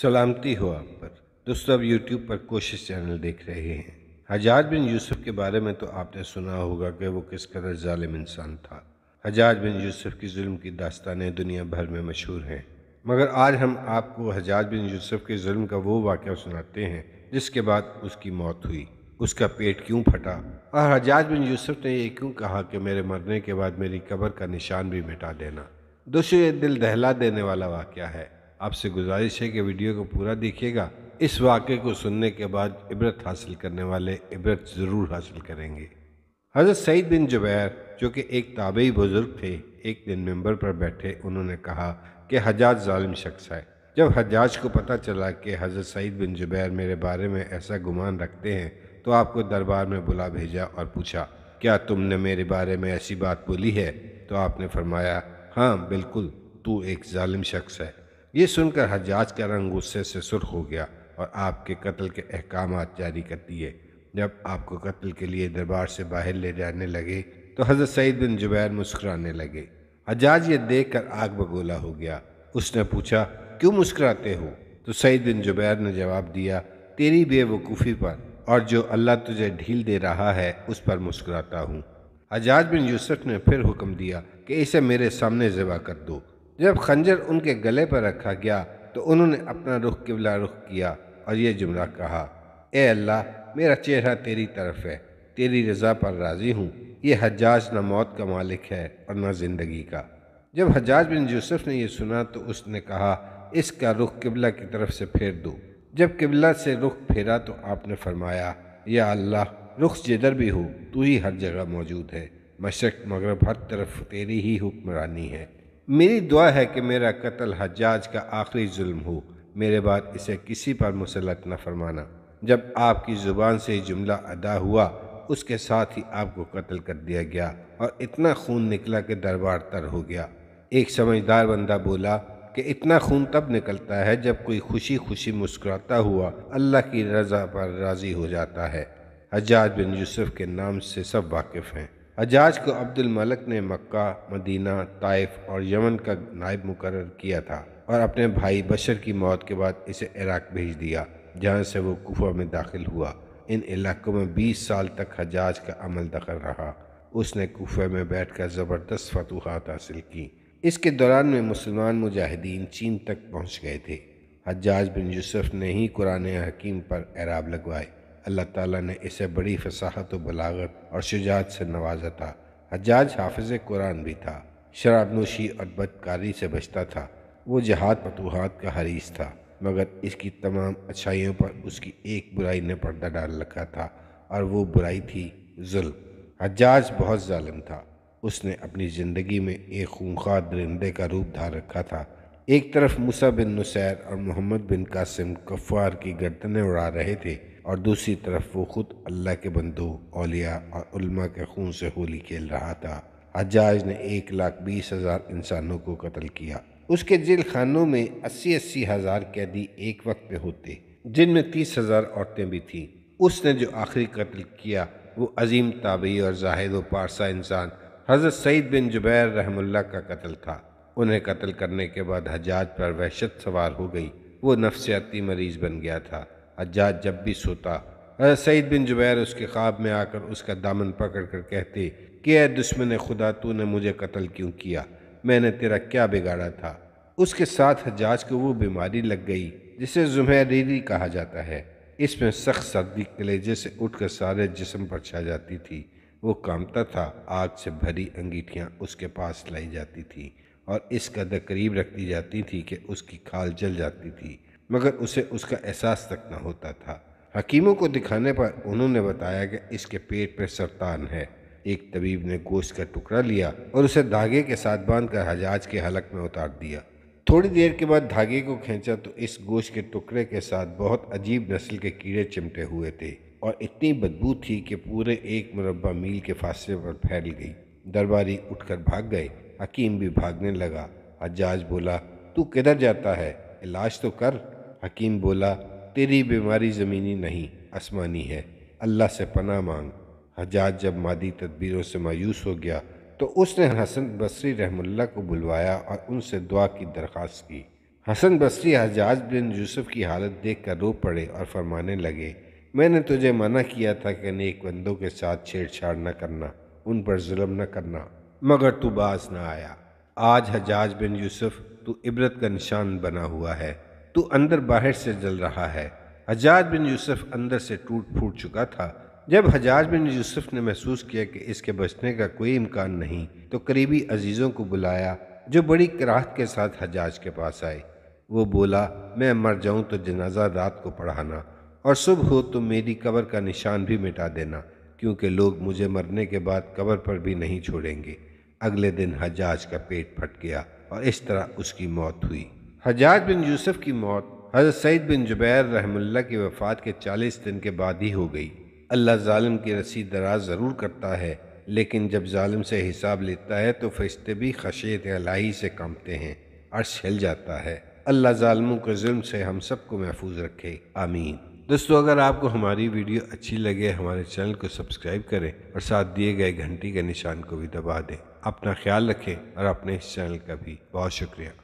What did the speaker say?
सलामती हो आप पर दोस्तों आप यूट्यूब पर कोशिश चैनल देख रहे हैं हजाज बिन यूसुफ के बारे में तो आपने सुना होगा कि वो किस कदर ालिम इंसान था हजाज बिन यूसुफ की जुल्म की दास्तानें दुनिया भर में मशहूर हैं मगर आज हम आपको हजाज बिन यूसुफ के जुल्म का वो वाक़ सुनाते हैं जिसके बाद उसकी मौत हुई उसका पेट क्यों फटा और हजाज बिन यूसुफ ने ये क्यों कहा कि मेरे मरने के बाद मेरी कबर का निशान भी मिटा देना दोस्तों ये दिल दहला देने वाला वाक़ है आपसे गुजारिश है कि वीडियो को पूरा देखिएगा इस वाक़े को सुनने के बाद इबरत हासिल करने वाले इबरत ज़रूर हासिल करेंगे हज़रत सईद बिन जुबैर जो कि एक ताबई बुज़ुर्ग थे एक दिन मेम्बर पर बैठे उन्होंने कहा कि हजाज ालिम शख्स है जब हजाज को पता चला कि हज़रत सईद बिन जुबैर मेरे बारे में ऐसा गुमान रखते हैं तो आपको दरबार में बुला भेजा और पूछा क्या तुमने मेरे बारे में ऐसी बात बोली है तो आपने फरमाया हाँ बिल्कुल तू एक ालिम शख्स है ये सुनकर हजाज का रंग गुस्से से सुर्ख हो गया और आपके कत्ल के अहकाम जारी कर दिए जब आपको कत्ल के लिए दरबार से बाहर ले जाने लगे तो हज़रत सईद बिन जुबैर मुस्कुराने लगे हजाज ये देख कर आग बगोला हो गया उसने पूछा क्यों मुस्कुराते हो तो सईद बिन जुबैर ने जवाब दिया तेरी बेवकूफ़ी पर और जो अल्लाह तुझे ढील दे रहा है उस पर मुस्कुराता हूँ हजाज बिन यूसुफ ने फिर हुक्म दिया कि इसे मेरे सामने ज़बा कर दो जब खंजर उनके गले पर रखा गया तो उन्होंने अपना रुख किबला रुख किया और यह जुमला कहा ए अल्लाह मेरा चेहरा तेरी तरफ है तेरी रज़ा पर राज़ी हूँ ये हजाज ना मौत का मालिक है और ना ज़िंदगी का जब हजाज बिन यूसुफ ने यह सुना तो उसने कहा इसका रुख किबला की तरफ से फेर दो जब किबला से रुख फेरा तो आपने फरमाया या अल्लाह रुख जिधर भी हो तू ही हर जगह मौजूद है मशरक मगरब हर तरफ तेरी ही हुक्मरानी है मेरी दुआ है कि मेरा कत्ल हजाज का आखिरी जुल्म हो मेरे बाद इसे किसी पर मुसलत न फरमाना जब आपकी ज़ुबान से जुमला अदा हुआ उसके साथ ही आपको कत्ल कर दिया गया और इतना खून निकला कि दरबार तर हो गया एक समझदार बंदा बोला कि इतना खून तब निकलता है जब कोई खुशी खुशी मुस्कुराता हुआ अल्लाह की रज़ा पर राज़ी हो जाता है हजाज बिन यूसुफ के नाम से सब वाकिफ़ हैं अजाज को अब्दुल मलक ने मक्का मदीना ताइफ और यमन का नायब मुकर किया था और अपने भाई बशर की मौत के बाद इसे इराक भेज दिया जहाँ से वो कुफा में दाखिल हुआ इन इलाकों में 20 साल तक हजाज का अमल दखल रहा उसने कुफे में बैठकर ज़बरदस्त फतूहत हासिल की इसके दौरान में मुसलमान मुजाहिदीन चीन तक पहुँच गए थे हजाज बिन यूसुफ ने ही कुरान हकीम पर एराब लगवाए अल्लाह ताला ने इसे बड़ी फसाहत व बलागत और शुजात से नवाजा था हजाज हाफिज कुरान भी था शराब नोशी और बदकारी से बचता था वो जहाद फतूहत का हरीस था मगर इसकी तमाम अच्छाइयों पर उसकी एक बुराई ने पर्दा डाल रखा था और वो बुराई थी जुल्म हजाज बहुत ालम था उसने अपनी ज़िंदगी में एक खूनखा दरिंदे का रूप धार रखा था एक तरफ मुसा बिन नुसैर और मोहम्मद बिन कासिम कफ्वार की गर्दनें उड़ा रहे थे और दूसरी तरफ वो खुद अल्लाह के बंदो अलिया और उल्मा के खून से होली खेल रहा था हजाज ने एक लाख बीस हज़ार इंसानों को कत्ल किया उसके जेल खानों में अस्सी अस्सी हज़ार कैदी एक वक्त में होते जिनमें तीस हज़ार औरतें भी थीं उसने जो आखिरी कत्ल किया वो अजीम ताबी और जाहिद व पारसा इंसान हज़रत सईद बिन जुबैर रहमुल्ला का कत्ल था उन्हें कत्ल करने के बाद हजाज पर वहशत सवार हो गई वो नफसियाती मरीज़ बन गया था हज्जाज जब भी सोता हजरत सईद बिन जुबैर उसके ख्वाब में आकर उसका दामन पकड़ कर कहते कि अ दुश्मन खुदा तू ने मुझे कत्ल क्यों किया मैंने तेरा क्या बिगाड़ा था उसके साथ हजाज को वो बीमारी लग गई जिसे जुमेरी कहा जाता है इसमें सख्त सर्दी कलेजे से उठकर सारे जिसम पर छा जाती थी वो कामता था आग से भरी अंगीठियाँ उसके पास लाई जाती थी और इस कदर करीब रख दी जाती थी कि उसकी खाल जल जाती थी मगर उसे उसका एहसास तक न होता था हकीमों को दिखाने पर उन्होंने बताया कि इसके पेट पर सरतान है एक तबीब ने गोश्त का टुकड़ा लिया और उसे धागे के साथ बांध कर हजाज के हलक में उतार दिया थोड़ी देर के बाद धागे को खींचा तो इस गोश्त के टुकड़े के साथ बहुत अजीब नस्ल के कीड़े चिमटे हुए थे और इतनी बदबू थी कि पूरे एक मुरबा मील के फासले पर फैल गई दरबारी उठकर भाग गए हकीम भी भागने लगा हजाज बोला तू किधर जाता है इलाज तो कर हकीम बोला तेरी बीमारी ज़मीनी नहीं आसमानी है अल्लाह से पना मांग हजाज जब मादी तदबीरों से मायूस हो गया तो उसने हसन बसरी रहमुल्ला को बुलवाया और उनसे दुआ की दरख्वास्त की हसन बसरी हजाज बिन यूसुफ की हालत देख कर रो पड़े और फरमाने लगे मैंने तुझे मना किया था कि नेक बंदों के साथ छेड़छाड़ न करना उन पर जुल्म न करना मगर तू बाज न आया आज हजाज बिन यूसुफ तू इबरत का निशान बना हुआ है तू अंदर बाहर से जल रहा है हजाज बिन यूसुफ अंदर से टूट फूट चुका था जब हजाज बिन यूसुफ ने महसूस किया कि इसके बचने का कोई इम्कान नहीं तो करीबी अजीज़ों को बुलाया जो बड़ी कराहत के साथ हजाज के पास आए वो बोला मैं मर जाऊँ तो जनाजा रात को पढ़ाना और सुबह हो तो मेरी कबर का निशान भी मिटा देना क्योंकि लोग मुझे मरने के बाद कबर पर भी नहीं छोड़ेंगे अगले दिन हजाज का पेट फट गया और इस तरह उसकी मौत हुई हजाज बिन यूसुफ की मौत हजरत सईद बिन जुबैर रहमुल्ला की वफ़ात के 40 दिन के बाद ही हो गई अल्लाह ालम की रसी दराज ज़रूर करता है लेकिन जब ालिम से हिसाब लेता है तो फरिश्ते भी खशियत अलाही से कांपते हैं अर्श हिल जाता है अल्लाह ालमों के जुल्म से हम सबको महफूज रखे आमीन दोस्तों अगर आपको हमारी वीडियो अच्छी लगे हमारे चैनल को सब्सक्राइब करें और साथ दिए गए घंटी के निशान को भी दबा दें अपना ख्याल रखें और अपने इस चैनल का भी बहुत शुक्रिया